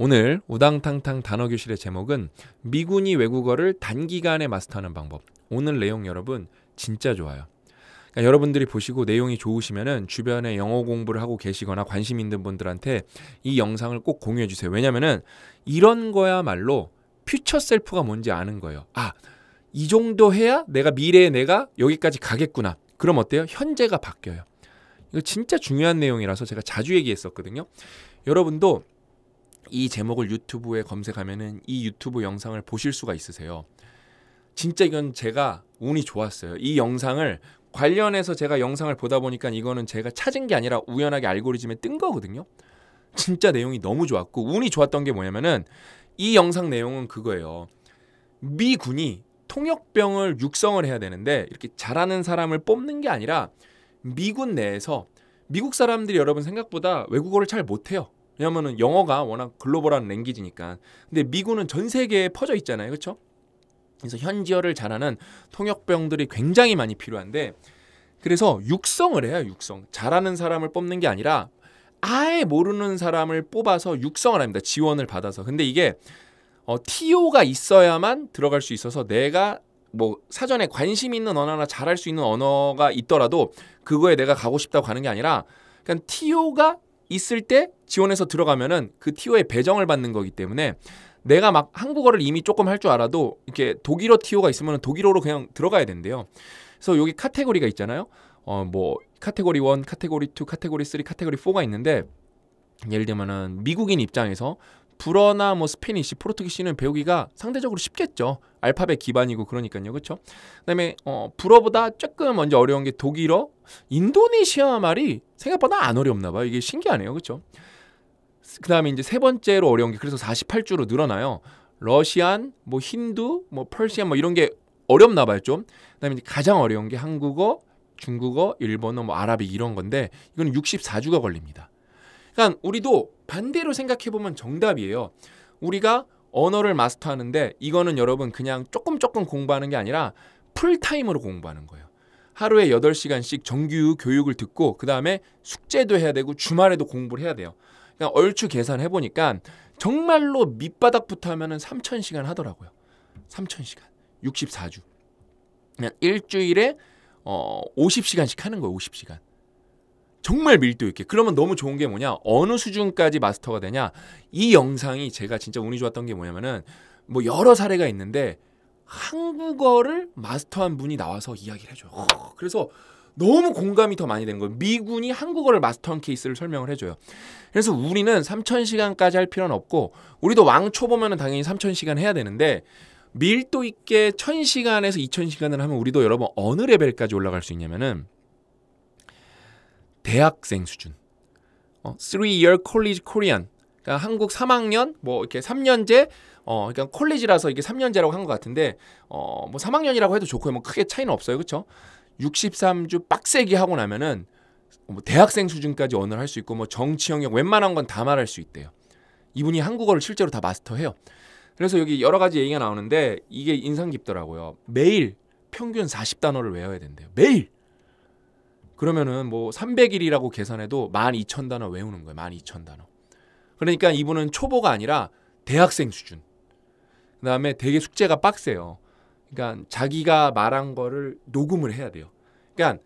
오늘 우당탕탕 단어 교실의 제목은 미군이 외국어를 단기간에 마스터하는 방법. 오늘 내용 여러분 진짜 좋아요. 그러니까 여러분들이 보시고 내용이 좋으시면은 주변에 영어 공부를 하고 계시거나 관심 있는 분들한테 이 영상을 꼭 공유해 주세요. 왜냐면은 이런 거야말로 퓨처 셀프가 뭔지 아는 거예요. 아, 이 정도 해야 내가 미래의 내가 여기까지 가겠구나. 그럼 어때요? 현재가 바뀌어요. 이거 진짜 중요한 내용이라서 제가 자주 얘기했었거든요. 여러분도 이 제목을 유튜브에 검색하면은 이 유튜브 영상을 보실 수가 있으세요. 진짜 이건 제가 운이 좋았어요. 이 영상을 관련해서 제가 영상을 보다 보니까 이거는 제가 찾은 게 아니라 우연하게 알고리즘에 뜬 거거든요. 진짜 내용이 너무 좋았고 운이 좋았던 게 뭐냐면은 이 영상 내용은 그거예요. 미 군이 통역병을 육성을 해야 되는데 이렇게 잘하는 사람을 뽑는 게 아니라 미군 내에서 미국 사람들이 여러분 생각보다 외국어를 잘 못해요. 왜냐면은 영어가 워낙 글로벌한 랭귀지니까. 근데 미군은 전 세계에 퍼져 있잖아요. 그렇죠? 그래서 현지어를 잘하는 통역병들이 굉장히 많이 필요한데 그래서 육성을 해요. 육성. 잘하는 사람을 뽑는 게 아니라 아예 모르는 사람을 뽑아서 육성을 합니다. 지원을 받아서. 근데 이게 어, TO가 있어야만 들어갈 수 있어서 내가 뭐 사전에 관심 있는 언어나 잘할 수 있는 언어가 있더라도 그거에 내가 가고 싶다고 가는 게 아니라 그냥 TO가 있을 때 지원해서 들어가면은 그 TO에 배정을 받는 거기 때문에 내가 막 한국어를 이미 조금 할 줄 알아도 이렇게 독일어 TO가 있으면 독일어로 그냥 들어가야 된대요. 그래서 여기 카테고리가 있잖아요. 어뭐 카테고리 1, 카테고리 2, 카테고리 3, 카테고리 4가 있는데 예를 들면은 미국인 입장에서 불어나 뭐 스페니시, 포르투기시는 배우기가 상대적으로 쉽겠죠. 알파벳 기반이고 그러니까요. 그쵸 그렇죠? 그다음에 어, 불어보다 조금 먼저 어려운 게 독일어, 인도네시아 말이 생각보다 안 어렵나 봐요. 이게 신기하네요. 그쵸 그렇죠? 그다음에 이제 세 번째로 어려운 게 그래서 48주로 늘어나요. 러시안, 뭐 힌두, 뭐 펄시안 뭐 이런 게 어렵나 봐요, 좀. 그다음에 가장 어려운 게 한국어, 중국어, 일본어, 뭐 아랍이 이런 건데 이건 64주가 걸립니다. 그러니까 우리도 반대로 생각해보면 정답이에요. 우리가 언어를 마스터하는데 이거는 여러분 그냥 조금 조금 공부하는 게 아니라 풀타임으로 공부하는 거예요. 하루에 8시간씩 정규 교육을 듣고 그 다음에 숙제도 해야 되고 주말에도 공부를 해야 돼요. 그냥 그러니까 얼추 계산해보니까 정말로 밑바닥부터 하면 은 3,000시간 하더라고요. 3,000시간. 64주. 그냥 일주일에 어, 50시간씩 하는 거예요. 50시간. 정말 밀도 있게. 그러면 너무 좋은 게 뭐냐? 어느 수준까지 마스터가 되냐? 이 영상이 제가 진짜 운이 좋았던 게 뭐냐면은 뭐 여러 사례가 있는데 한국어를 마스터한 분이 나와서 이야기를 해줘요. 그래서 너무 공감이 더 많이 된 거예요. 미군이 한국어를 마스터한 케이스를 설명을 해줘요. 그래서 우리는 3,000시간까지 할 필요는 없고 우리도 왕초 보면은 당연히 3,000시간 해야 되는데 밀도 있게 1,000시간에서 2,000시간을 하면 우리도 여러분 어느 레벨까지 올라갈 수 있냐면은 대학생 수준. 어, 3-year college Korean. 그러니까 한국 3학년 뭐 이렇게 3년제 어 그러니까 콜리지라서 이게 3년제라고 한 것 같은데 어뭐 3학년이라고 해도 좋고요. 뭐 크게 차이는 없어요. 그쵸 63주 빡세게 하고 나면은 뭐 대학생 수준까지 언어를 할 수 있고 뭐 정치 영역 웬만한 건 다 말할 수 있대요. 이분이 한국어를 실제로 다 마스터해요. 그래서 여기 여러 가지 얘기가 나오는데 이게 인상 깊더라고요. 매일 평균 40단어를 외워야 된대요. 매일 그러면은 뭐 300일이라고 계산해도 12,000단어 외우는 거예요. 12,000단어. 그러니까 이분은 초보가 아니라 대학생 수준. 그다음에 되게 숙제가 빡세요. 그러니까 자기가 말한 거를 녹음을 해야 돼요. 그러니까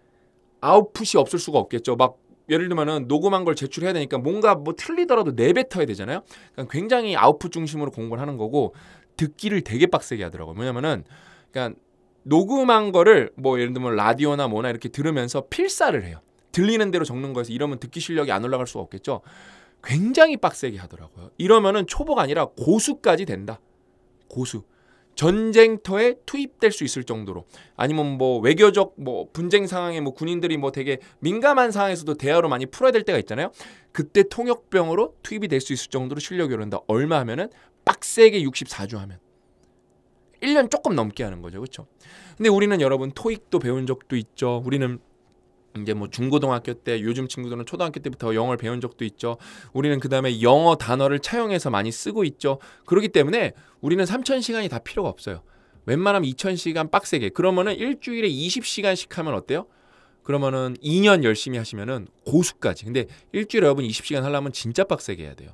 아웃풋이 없을 수가 없겠죠. 막 예를 들면은 녹음한 걸 제출해야 되니까 뭔가 뭐 틀리더라도 내뱉어야 되잖아요. 그러니까 굉장히 아웃풋 중심으로 공부를 하는 거고 듣기를 되게 빡세게 하더라고요. 왜냐면은 그러니까 녹음한 거를 뭐 예를 들면 라디오나 뭐나 이렇게 들으면서 필사를 해요. 들리는 대로 적는 거에서 이러면 듣기 실력이 안 올라갈 수가 없겠죠. 굉장히 빡세게 하더라고요. 이러면은 초보가 아니라 고수까지 된다. 고수. 전쟁터에 투입될 수 있을 정도로 아니면 뭐 외교적 뭐 분쟁 상황에 뭐 군인들이 뭐 되게 민감한 상황에서도 대화로 많이 풀어야 될 때가 있잖아요. 그때 통역병으로 투입이 될 수 있을 정도로 실력이 오른다. 얼마 하면은 빡세게 64주 하면 1년 조금 넘게 하는 거죠. 그렇죠? 근데 우리는 여러분 토익도 배운 적도 있죠. 우리는 이제 뭐 중고등학교 때 요즘 친구들은 초등학교 때부터 영어를 배운 적도 있죠. 우리는 그다음에 영어 단어를 차용해서 많이 쓰고 있죠. 그렇기 때문에 우리는 3천 시간이 다 필요가 없어요. 웬만하면 2천 시간 빡세게. 그러면은 일주일에 20시간씩 하면 어때요? 그러면은 2년 열심히 하시면은 고수까지. 근데 일주일에 여러분 20시간 하려면 진짜 빡세게 해야 돼요.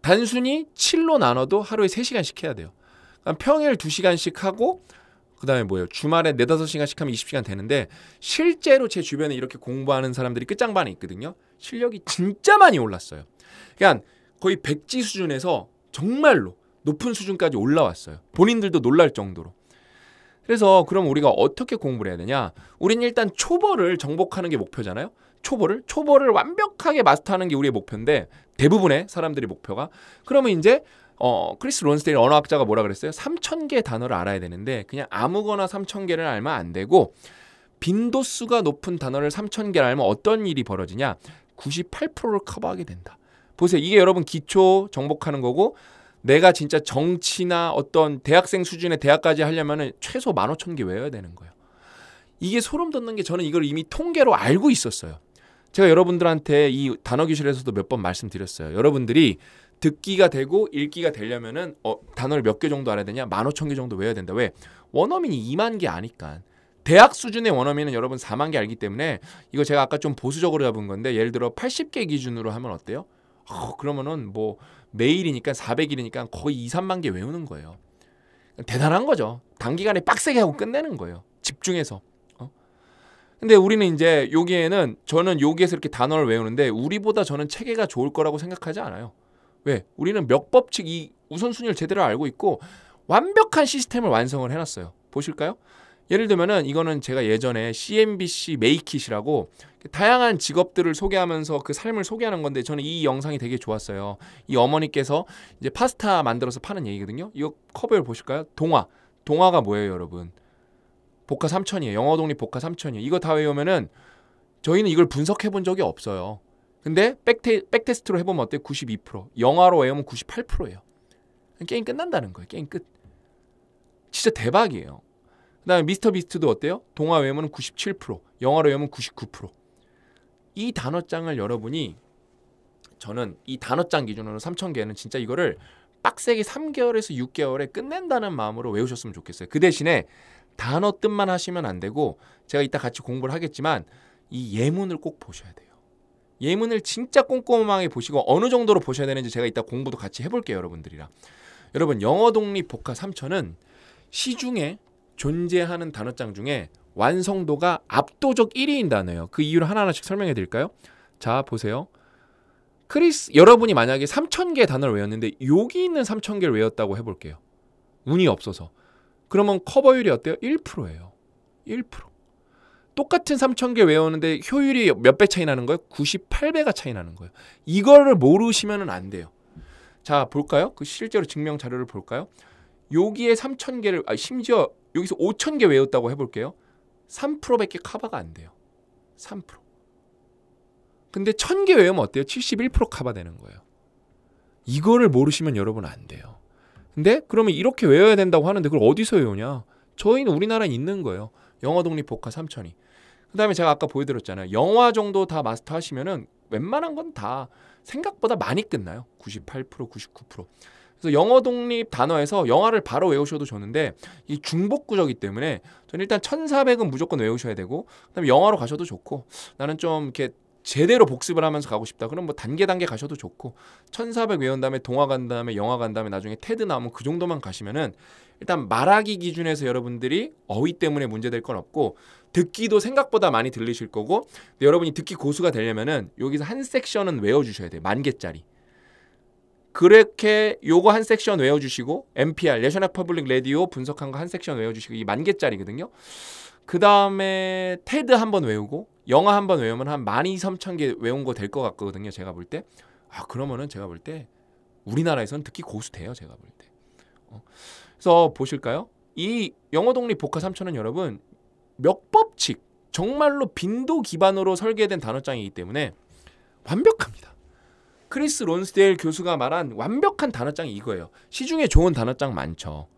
단순히 7로 나눠도 하루에 3시간씩 해야 돼요. 평일 2시간씩 하고 그 다음에 뭐예요? 주말에 4, 5 시간씩 하면 20시간 되는데 실제로 제 주변에 이렇게 공부하는 사람들이 끝장반에 있거든요. 실력이 진짜 많이 올랐어요. 그러니까 거의 백지 수준에서 정말로 높은 수준까지 올라왔어요. 본인들도 놀랄 정도로. 그래서 그럼 우리가 어떻게 공부를 해야 되냐? 우린 일단 초보를 정복하는 게 목표잖아요. 초보를 초보를 완벽하게 마스터하는 게 우리의 목표인데 대부분의 사람들의 목표가 그러면 이제 어, 크리스 론스테일 언어학자가 뭐라 그랬어요? 3,000개 단어를 알아야 되는데 그냥 아무거나 3,000개를 알면 안 되고 빈도수가 높은 단어를 3,000개를 알면 어떤 일이 벌어지냐? 98%를 커버하게 된다. 보세요. 이게 여러분 기초 정복하는 거고 내가 진짜 정치나 어떤 대학생 수준의 대학까지 하려면 최소 15,000개 외워야 되는 거예요. 이게 소름 돋는 게 저는 이걸 이미 통계로 알고 있었어요. 제가 여러분들한테 이 단어 교실에서도 몇 번 말씀드렸어요. 여러분들이 듣기가 되고 읽기가 되려면은 어, 단어를 몇 개 정도 알아야 되냐? 만 오천 개 정도 외워야 된다. 왜? 원어민이 이만개 아니까. 대학 수준의 원어민은 여러분 4만 개 알기 때문에 이거 제가 아까 좀 보수적으로 잡은 건데 예를 들어 80개 기준으로 하면 어때요? 어, 그러면은 뭐 매일이니까 400일이니까 거의 2, 3만 개 외우는 거예요. 대단한 거죠. 단기간에 빡세게 하고 끝내는 거예요. 집중해서. 어? 근데 우리는 이제 여기에는 저는 여기에서 이렇게 단어를 외우는데 우리보다 저는 체계가 좋을 거라고 생각하지 않아요. 왜? 우리는 몇 법칙 이 우선순위를 제대로 알고 있고 완벽한 시스템을 완성을 해놨어요. 보실까요? 예를 들면은 이거는 제가 예전에 CNBC 메이킷이라고 다양한 직업들을 소개하면서 그 삶을 소개하는 건데 저는 이 영상이 되게 좋았어요. 이 어머니께서 이제 파스타 만들어서 파는 얘기거든요. 이거 커버를 보실까요? 동화. 동화가 뭐예요, 여러분? 복화 삼천이에요 영어 독립 복화 삼천이에요 이거 다 외우면은 저희는 이걸 분석해 본 적이 없어요. 근데 백테, 백테스트로 해보면 어때? 요92% 영화로 외우면 98%예요. 게임 끝난다는 거예요. 게임 끝. 진짜 대박이에요. 그다음에 미스터 비스트도 어때요? 동화 외우면 97%, 영화로 외우면 99%. 이 단어장을 여러분이 저는 이 단어장 기준으로 3,000개는 진짜 이거를 빡세게 3개월에서 6개월에 끝낸다는 마음으로 외우셨으면 좋겠어요. 그 대신에 단어 뜻만 하시면 안 되고 제가 이따 같이 공부를 하겠지만 이 예문을 꼭 보셔야 돼요. 예문을 진짜 꼼꼼하게 보시고 어느 정도로 보셔야 되는지 제가 이따 공부도 같이 해볼게요 여러분들이랑 여러분 영어 독립 복화 3천은 시중에 존재하는 단어장 중에 완성도가 압도적 1위인 단어예요 그 이유를 하나하나씩 설명해 드릴까요 자 보세요 크리스 여러분이 만약에 3,000개 단어를 외웠는데 여기 있는 3,000개를 외웠다고 해볼게요. 운이 없어서. 그러면 커버율이 어때요? 1%예요. 1%. 똑같은 3,000개 외우는데 효율이 몇 배 차이 나는 거예요? 98배가 차이 나는 거예요. 이거를 모르시면 안 돼요. 자, 볼까요? 그 실제로 증명 자료를 볼까요? 여기에 3,000개를, 아, 심지어 여기서 5,000개 외웠다고 해볼게요. 3%밖에 커버가 안 돼요. 3%. 근데 1000개 외우면 어때요? 71% 커버되는 거예요. 이거를 모르시면 여러분 안 돼요. 근데 그러면 이렇게 외워야 된다고 하는데 그걸 어디서 외우냐? 저희는 우리나라에 있는 거예요. 영어 독립 복화 3천이 그다음에 제가 아까 보여드렸잖아요. 영화 정도 다 마스터하시면은 웬만한 건 다 생각보다 많이 끝나요. 98% 99%. 그래서 영어 독립 단어에서 영화를 바로 외우셔도 좋는데이 중복 구조기 때문에 저는 일단 1400은 무조건 외우셔야 되고 그다음에 영화로 가셔도 좋고 나는 좀 이렇게 제대로 복습을 하면서 가고 싶다. 그럼 뭐 단계 단계 가셔도 좋고 1,400 외운 다음에 동화 간 다음에 영화 간 다음에 나중에 테드 나오면 그 정도만 가시면은 일단 말하기 기준에서 여러분들이 어휘 때문에 문제될 건 없고 듣기도 생각보다 많이 들리실 거고 근데 여러분이 듣기 고수가 되려면은 여기서 한 섹션은 외워주셔야 돼요. 만 개짜리. 그렇게 요거 한 섹션 외워주시고 NPR, 내셔널 퍼블릭 레디오 분석한 거 한 섹션 외워주시고 이만 개짜리거든요. 그 다음에 테드 한 번 외우고 영어 한 번 외우면 한 12,000개 외운 거 될 것 같거든요. 제가 볼 때. 아, 그러면은 제가 볼 때 우리나라에선 특히 고수 돼요. 제가 볼 때. 어. 그래서 보실까요? 이 영어 독립 복화 3천은 여러분 몇 법칙 정말로 빈도 기반으로 설계된 단어장이기 때문에 완벽합니다. 크리스 론스데일 교수가 말한 완벽한 단어장이 이거예요. 시중에 좋은 단어장 많죠.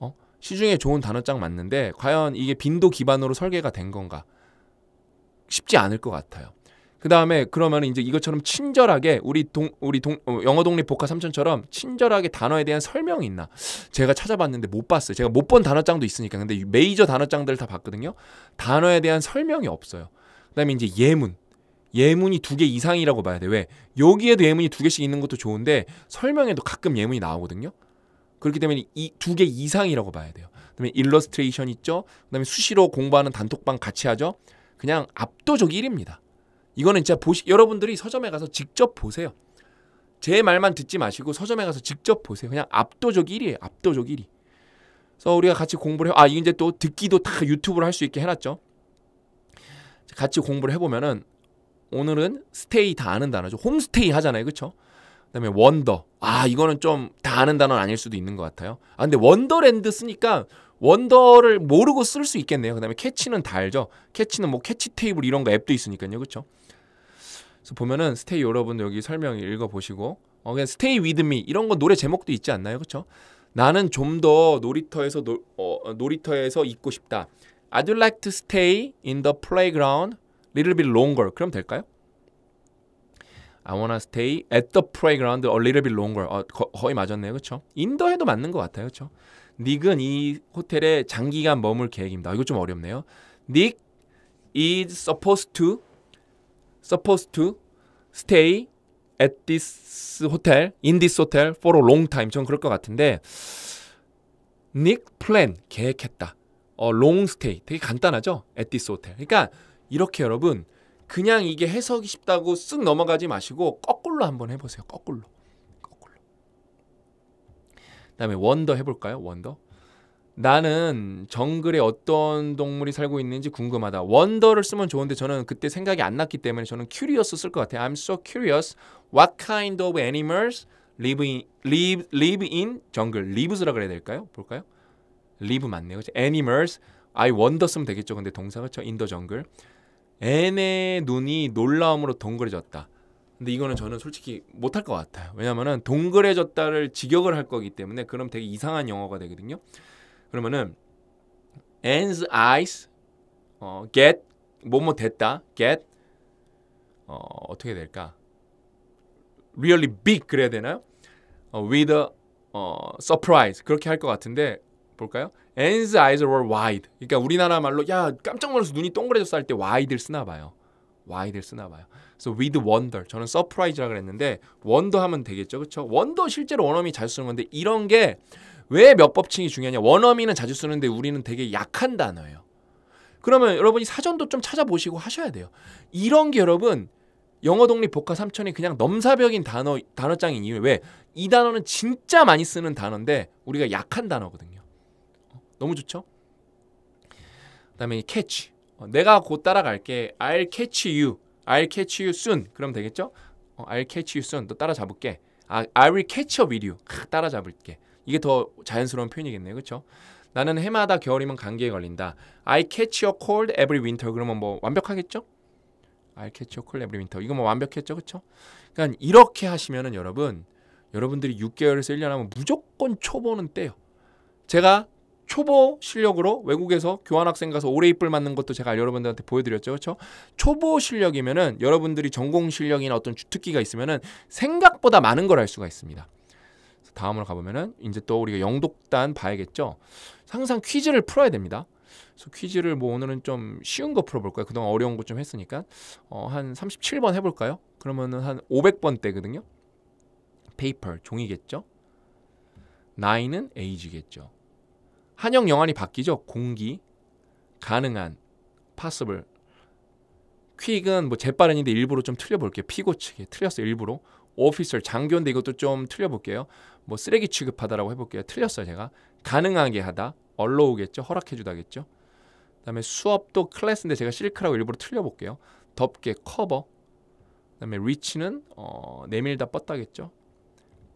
어? 시중에 좋은 단어장 맞는데 과연 이게 빈도 기반으로 설계가 된 건가? 쉽지 않을 것 같아요. 그 다음에 그러면 이제 이것처럼 친절하게 우리 동 우리 동 어, 영어 독립 복화 삼촌처럼 친절하게 단어에 대한 설명이 있나? 제가 찾아봤는데 못 봤어요. 제가 못 본 단어장도 있으니까 근데 메이저 단어장들을 다 봤거든요. 단어에 대한 설명이 없어요. 그다음에 이제 예문. 예문이 두 개 이상이라고 봐야 돼. 왜? 여기에도 예문이 두 개씩 있는 것도 좋은데 설명에도 가끔 예문이 나오거든요. 그렇기 때문에 이 두 개 이상이라고 봐야 돼요. 그다음에 일러스트레이션 있죠. 그다음에 수시로 공부하는 단톡방 같이 하죠. 그냥 압도적 1입니다. 위 이거는 진짜 보시 여러분들이 서점에 가서 직접 보세요. 제 말만 듣지 마시고 서점에 가서 직접 보세요. 그냥 압도적 1위에요. 압도적 1위. 그래서 우리가 같이 공부를 해. 아, 이제 또 듣기도 다 유튜브로 할 수 있게 해놨죠. 같이 공부를 해보면은 오늘은 스테이 다 아는 단어죠. 홈스테이 하잖아요. 그쵸? 그 다음에 원더. 아, 이거는 좀 다 아는 단어는 아닐 수도 있는 것 같아요. 아, 근데 원더랜드 쓰니까 원더를 모르고 쓸 수 있겠네요. 그다음에 캐치는 다 알죠. 캐치는 뭐 캐치 테이블 이런 거 앱도 있으니까요. 그쵸 그렇죠? 그래서 보면은 스테이 여러분 여기 설명 읽어 보시고 어 그냥 스테이 위드 미 이런 거 노래 제목도 있지 않나요? 그쵸 그렇죠? 나는 좀 더 놀이터에서 노, 어, 어, 놀이터에서 있고 싶다. I'd like to stay in the playground little bit longer. 그럼 될까요? I wanna stay at the playground a little bit longer. 어, 거, 의 맞았네요. 그쵸 그렇죠? 인더 해도 맞는 것 같아요. 그쵸 닉은 이 호텔에 장기간 머물 계획입니다. 이거 좀 어렵네요. Nick is supposed to supposed to stay at this hotel in this hotel for a long time. 전 그럴 것 같은데 Nick plan 계획했다. 어, long stay 되게 간단하죠? at this hotel. 그러니까 이렇게 여러분 그냥 이게 해석이 쉽다고 쓱 넘어가지 마시고 거꾸로 한번 해보세요. 거꾸로. 다음에 원더 해볼까요? 원더. 나는 정글에 어떤 동물이 살고 있는지 궁금하다. 원더를 쓰면 좋은데 저는 그때 생각이 안 났기 때문에 저는 curious 쓸것 같아요. I'm so curious. What kind of animals live in, live, live in jungle? l i v e 라 그래야 될까요? 볼까요? live 맞네요. 그치? animals. I wonder 쓰면 되겠죠. 근데 동사가 저 인더 정글. 앤의 눈이 놀라움으로 동그래졌다. 근데 이거는 저는 솔직히 못할 것 같아요. 왜냐면은 동그래졌다를 직역을 할 거기 때문에 그럼 되게 이상한 영어가 되거든요. 그러면은 a n d s eyes 어, get 뭐뭐 됐다 get 어, 어떻게 될까? really big 그래야 되나요? 어, with a 어, surprise 그렇게 할 것 같은데 볼까요? a n d s eyes were wide. 그러니까 우리나라 말로 야 깜짝 놀라서 눈이 동그래졌어 할때 wide를 쓰나 봐요. 와이드를 쓰나 봐요. 그래서 with wonder 저는 surprise라 그랬는데 wonder 하면 되겠죠. 그렇죠? wonder 실제로 원어민이 자주 쓰는 건데 이런 게 왜 몇 법칙이 중요하냐? 원어민은 자주 쓰는데 우리는 되게 약한 단어예요. 그러면 여러분이 사전도 좀 찾아보시고 하셔야 돼요. 이런 게 여러분 영어 독립 복화 삼천이 그냥 넘사벽인 단어 단어장인 이유 왜? 이 단어는 진짜 많이 쓰는 단어인데 우리가 약한 단어거든요. 어? 너무 좋죠? 그다음에 이 c a 어, 내가 곧 따라갈게. I'll catch you. I'll catch you soon. 그럼 되겠죠? 어, I'll catch you soon. 너 따라잡을게. 아, I will catch up with you. 따라잡을게. 이게 더 자연스러운 표현이겠네요. 그렇죠? 나는 해마다 겨울이면 감기에 걸린다. I catch your cold every winter. 그러면 뭐 완벽하겠죠? I catch your cold every winter. 이거 뭐 완벽했죠. 그렇죠? 그러니까 이렇게 하시면은 여러분 여러분들이 6개월에서 1년 하면 무조건 초보는 떼요. 제가 초보 실력으로 외국에서 교환학생 가서 오래 이쁠 맞는 것도 제가 여러분들한테 보여드렸죠. 그렇죠? 초보 실력이면은 여러분들이 전공 실력이나 어떤 주특기가 있으면은 생각보다 많은 걸 알 수가 있습니다. 다음으로 가보면은 이제 또 우리가 영독단 봐야겠죠. 항상 퀴즈를 풀어야 됩니다. 그래서 퀴즈를 뭐 오늘은 좀 쉬운 거 풀어볼까요? 그동안 어려운 거 좀 했으니까 어, 한 37번 해볼까요? 그러면은 한 500번 대거든요. 페이퍼 종이겠죠. 나이는 에이지겠죠. 한영 영안이 바뀌죠. 공기, 가능한, 파스 s 퀵은 뭐 재빠른인데 일부러 좀 틀려볼게요. 피고 측에 틀렸어요. 일부러. 오피셜 장교인데 이것도 좀 틀려볼게요. 뭐 쓰레기 취급하다라고 해볼게요. 틀렸어요 제가. 가능하게 하다. 얼러오겠죠. 허락해주다겠죠. 그다음에 수업도 클래스인데 제가 실크라고 일부러 틀려볼게요. 덮개 커버. 그다음에 리치는 어, 내밀다 네 뻗다겠죠.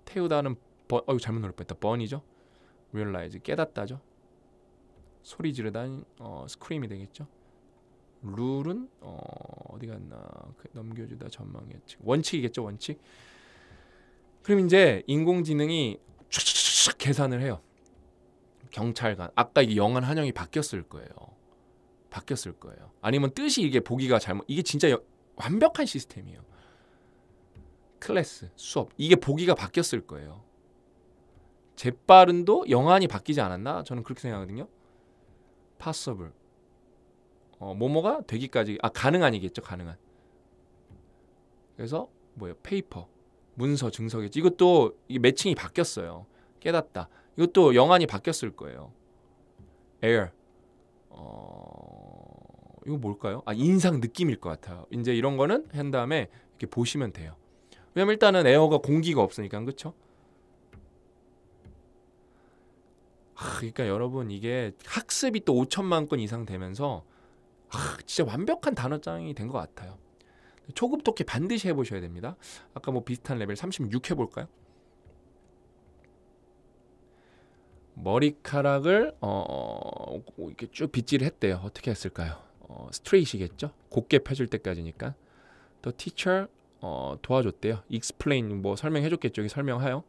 태우다는 번, 어유 잘못 눌렀뻔다 번이죠. r e a l i 깨닫다죠. 소리 지르단 어, 스크림이 되겠죠. 룰은 어, 어디 갔나 그 넘겨주다 전망 예지 원칙이겠죠 원칙. 그럼 이제 인공지능이 촥촥촥 계산을 해요. 경찰관 아까 이 영한 한영이 바뀌었을 거예요. 바뀌었을 거예요. 아니면 뜻이 이게 보기가 잘못 이게 진짜 여, 완벽한 시스템이에요. 클래스 수업 이게 보기가 바뀌었을 거예요. 재빠른도 영안이 바뀌지 않았나 저는 그렇게 생각하거든요. possible. 어, 뭐뭐가 되기까지 아 가능한이겠죠 가능한. 그래서 뭐예요 페이퍼 문서 증서겠지. 이것도 이 매칭이 바뀌었어요. 깨닫다. 이것도 영안이 바뀌었을 거예요. air. 어... 이거 뭘까요? 아 인상 느낌일 것 같아요. 이제 이런 거는 한 다음에 이렇게 보시면 돼요. 왜냐면 일단은 에어가 공기가 없으니까 그렇죠? 하, 아, 그러니까 여러분 이게 학습이 또 5천만 건 이상 되면서 하, 아, 진짜 완벽한 단어장이 된 것 같아요. 초급 토해 반드시 해보셔야 됩니다. 아까 뭐 비슷한 레벨 36 해볼까요? 머리카락을 어, 어, 어, 이렇게 쭉 빗질을 했대요. 어떻게 했을까요? 어, 스트레이시겠죠? 곱게 펴질 때까지니까. 또 teacher 어, 도와줬대요. explain 뭐 설명해줬겠죠. 설명하여.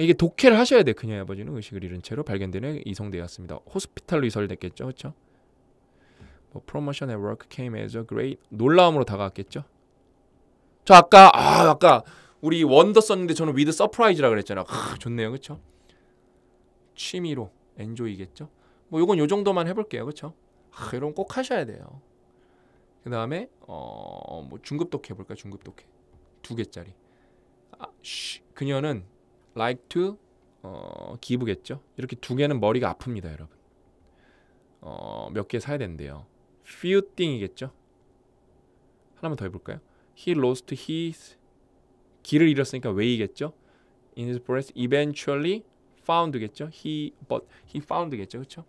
이게 독해를 하셔야 돼. 그녀의 아버지는 의식을 잃은 채로 발견된 후 이송되었습니다. 호스피탈로 이설됐겠죠, 그렇죠? 뭐 프로모션 에 t i o n at work c 놀라움으로 다가왔겠죠. 저 아까 아 아까 우리 원더 썼는데 저는 위드 서프라이즈라 그랬잖아. 아, 좋네요, 그렇죠? 취미로 엔조이겠죠. 뭐이건요 정도만 해볼게요, 그렇죠? 아, 이런 꼭 하셔야 돼요. 그 다음에 어 뭐 중급 독해 볼까? 중급 독해 두 개짜리. 아, 쉬, 그녀는 like to 어, give겠죠. 이렇게 두 개는 머리가 아픕니다, 여러분. 어, 몇 개 사야 된대요. few thing이겠죠. 하나만 더 해볼까요? He lost his 길을 잃었으니까 way겠죠. In his breath, eventually found겠죠. He but he found겠죠, 그렇죠?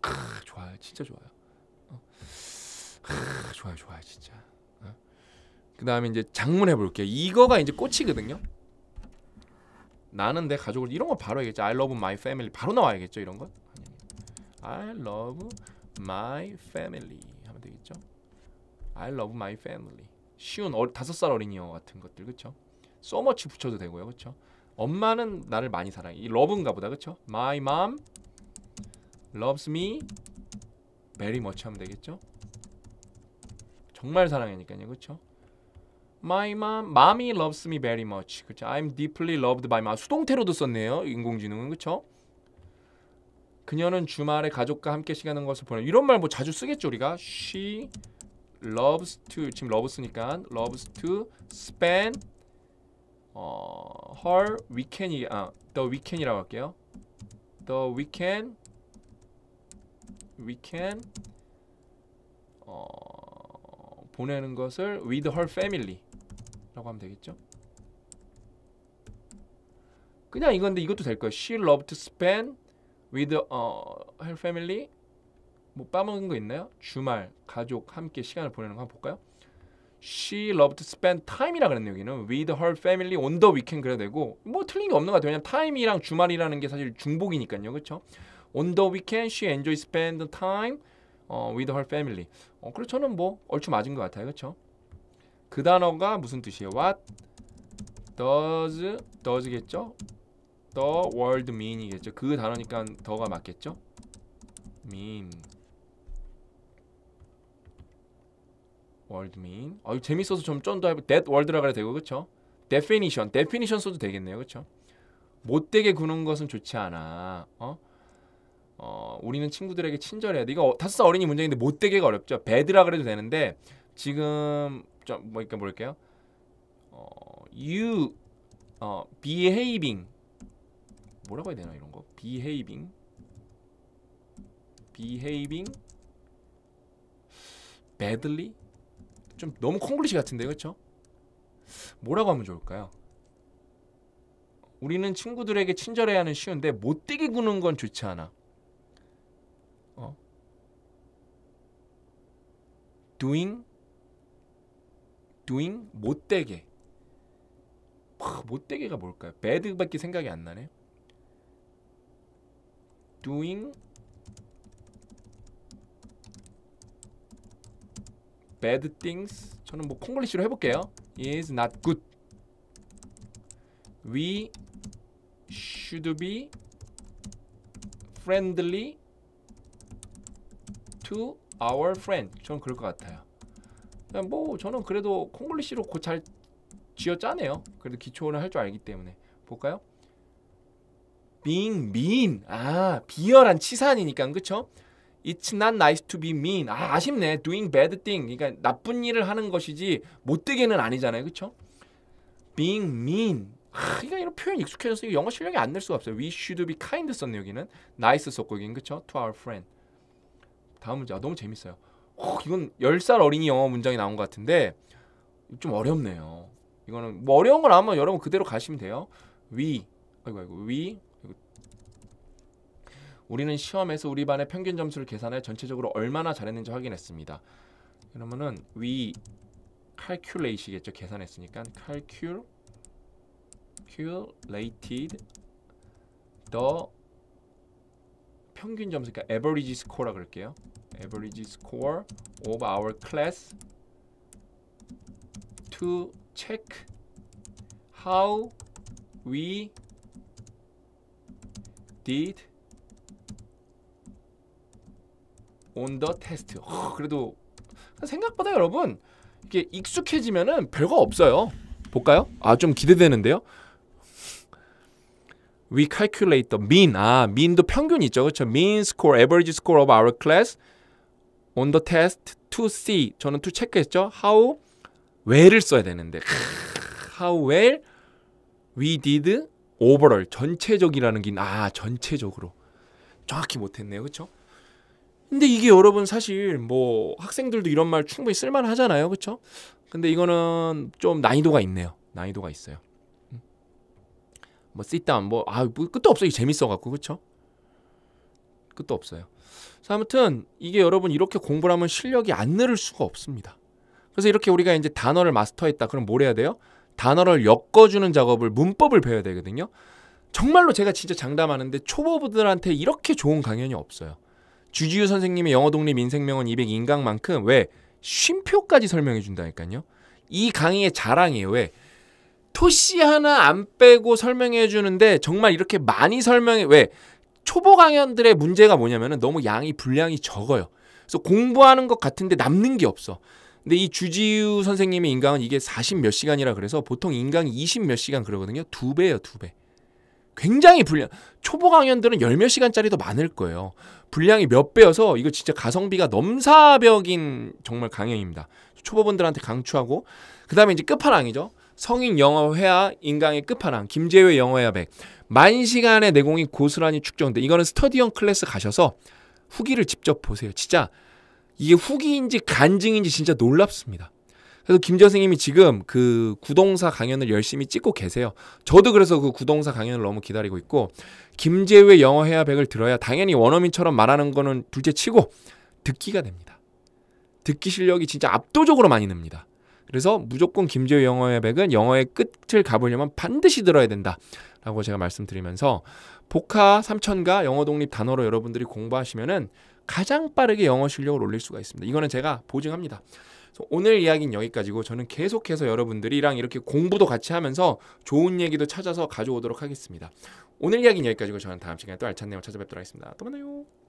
크, 좋아요, 진짜 좋아요. 어. 크, 좋아요, 좋아요, 진짜. 그 다음에 이제 장문 해볼게요. 이거가 이제 꽃이거든요. 나는 내 가족을 이런 거 바로 해야겠죠 I love my family 바로 나와야겠죠. 이런 건. I love my family 하면 되겠죠. I love my family. 쉬운 어, 다섯 살 어린이어 같은 것들 그쵸? So much 붙여도 되고요. 그쵸? 엄마는 나를 많이 사랑해. 이 love인가 보다. 그쵸? My mom loves me very much 하면 되겠죠? 정말 사랑하니까요. 그쵸? My mom, mommy loves me very much. 그쵸? I'm deeply loved by mom. 수동태로도 썼네요. 인공지능은 그쵸? 그녀는 주말에 가족과 함께 시간을 것을 보내. 이런 말 뭐 자주 쓰겠죠 우리가. She loves to 지금 love 쓰니까 loves to spend 어, her weekend이 아 the weekend이라고 할게요. The weekend weekend 어, 보내는 것을 with her family. 라고 하면 되겠죠 그냥 이건데 이것도 될 거예요 She loved to spend with 어, her family 뭐 빠먹은 거 있나요? 주말, 가족 함께 시간을 보내는 거 한번 볼까요? She loved to spend time이라 그랬네요 여기는 With her family on the weekend 그래야 되고 뭐 틀린 게 없는 것 같아요 왜냐면 time이랑 주말이라는 게 사실 중복이니까요 그렇죠? On the weekend she enjoy spend time 어, with her family 어, 그래서 저는 뭐 얼추 맞은 것 같아요 그렇죠? 그 단어가 무슨 뜻이에요? What does does겠죠? The world mean이겠죠? 그 단어니까 더가 맞겠죠? mean world mean 아 이거 재밌어서 좀 좀더 해볼 that world라 그래 되고 그쵸? definition definition 써도 되겠네요 그쵸? 못되게 구는 것은 좋지 않아 어? 어, 우리는 친구들에게 친절해야 돼. 이거 어, 다섯 살 어린이 문제인데 못되게가 어렵죠. 배드라 그래도 되는데 지금 좀 뭐, 그러니까 뭘게요 어, you 어, behaving 뭐라고 해야 되나 이런 거 behaving behaving badly 좀 너무 콩글리시 같은데 그렇죠? 뭐라고 하면 좋을까요? 우리는 친구들에게 친절해야는 하 쉬운데 못되게 구는 건 좋지 않아. 어? doing doing 못되게 못되게가 뭘까요? bad밖에 생각이 안 나네. doing bad things 저는 뭐콩글리쉬로 해볼게요. is not good. we should be friendly to our friend. 저는 그럴 것 같아요. 아, 뭐 저는 그래도 콩글리시로 곧잘지어짜네요 그래도 기초는 할 줄 알기 때문에 볼까요? 빙 민. 아 비열한 치산이니까 그쵸? It's not nice to be mean 아 아쉽네 doing bad thing 그러니까 나쁜 일을 하는 것이지 못되게는 아니잖아요 그쵸? being mean 아, 그러니까 이런 표현 익숙해져서 이거 영어 실력이 안늘 수가 없어요. We should be kind 썼네 여기는 nice 썼고 여기는 그쵸? To our friend 다음 문제 아, 너무 재밌어요. 어, 이건 10살 어린이 영어 문장이 나온 것 같은데 좀 어렵네요. 이거는 뭐 어려운 건 아마 여러분 그대로 가시면 돼요. we 아이고 아이고 we 우리는 시험에서 우리 반의 평균 점수를 계산해 전체적으로 얼마나 잘했는지 확인했습니다. 그러면은 we c a l c u l a t e 겠죠 계산했으니까 calculated the 평균 점수 그러니까 average score라 그럴게요. average score of our class to check how we did on the test. 그래도 생각보다 여러분 이게 익숙해지면은 별거 없어요. 볼까요? 아 좀 기대되는데요. We calculate the mean. 아, mean도 평균 이 있죠. 그렇죠? mean score, average score of our class on the test to see 저는 to 체크했죠. how well을 써야 되는데 how well we did overall 전체적이라는 게아 전체적으로 정확히 못했네요. 그렇죠? 근데 이게 여러분 사실 뭐 학생들도 이런 말 충분히 쓸만하잖아요. 그렇죠? 근데 이거는 좀 난이도가 있네요. 난이도가 있어요. 뭐 sit down 뭐아 뭐, 끝도 없어요. 재밌어 갖고 그렇죠? 끝도 없어요. 아무튼 이게 여러분 이렇게 공부를 하면 실력이 안 늘을 수가 없습니다. 그래서 이렇게 우리가 이제 단어를 마스터했다. 그럼 뭘 해야 돼요? 단어를 엮어주는 작업을 문법을 배워야 되거든요. 정말로 제가 진짜 장담하는데 초보분들한테 이렇게 좋은 강연이 없어요. 주지우 선생님의 영어 독립 인생명언 200인강만큼 왜 쉼표까지 설명해 준다니까요. 이 강의의 자랑이에요. 왜토시 하나 안 빼고 설명해 주는데 정말 이렇게 많이 설명해 왜 초보 강연들의 문제가 뭐냐면은 너무 양이 분량이 적어요. 그래서 공부하는 것 같은데 남는 게 없어. 근데 이 주지우 선생님의 인강은 이게 40몇 시간이라 그래서 보통 인강 이20몇 시간 그러거든요. 두 배예요, 두 배. 굉장히 분량 초보 강연들은 열몇 시간짜리도 많을 거예요. 분량이 몇 배여서 이거 진짜 가성비가 넘사벽인 정말 강연입니다. 초보분들한테 강추하고 그다음에 이제 끝판왕이죠. 성인 영어회화 인강의 끝판왕 김재회 영어회화 백만 시간의 내공이 고스란히 축적돼. 이거는 스터디언 클래스 가셔서 후기를 직접 보세요. 진짜 이게 후기인지 간증인지 진짜 놀랍습니다. 그래서 김 선생님이 지금 그 구동사 강연을 열심히 찍고 계세요. 저도 그래서 그 구동사 강연을 너무 기다리고 있고 김재우의 영어 해야백을 들어야 당연히 원어민처럼 말하는 거는 둘째 치고 듣기가 됩니다. 듣기 실력이 진짜 압도적으로 많이 늡니다. 그래서 무조건 김재우 영어 해야백은 영어의 끝을 가보려면 반드시 들어야 된다. 하고 제가 말씀드리면서 복화 삼천가 영어 독립 단어로 여러분들이 공부하시면은 가장 빠르게 영어 실력을 올릴 수가 있습니다. 이거는 제가 보증합니다. 오늘 이야기는 여기까지고 저는 계속해서 여러분들이랑 이렇게 공부도 같이 하면서 좋은 얘기도 찾아서 가져오도록 하겠습니다. 오늘 이야기는 여기까지고 저는 다음 시간에 또 알찬 내용 찾아뵙도록 하겠습니다. 또 만나요.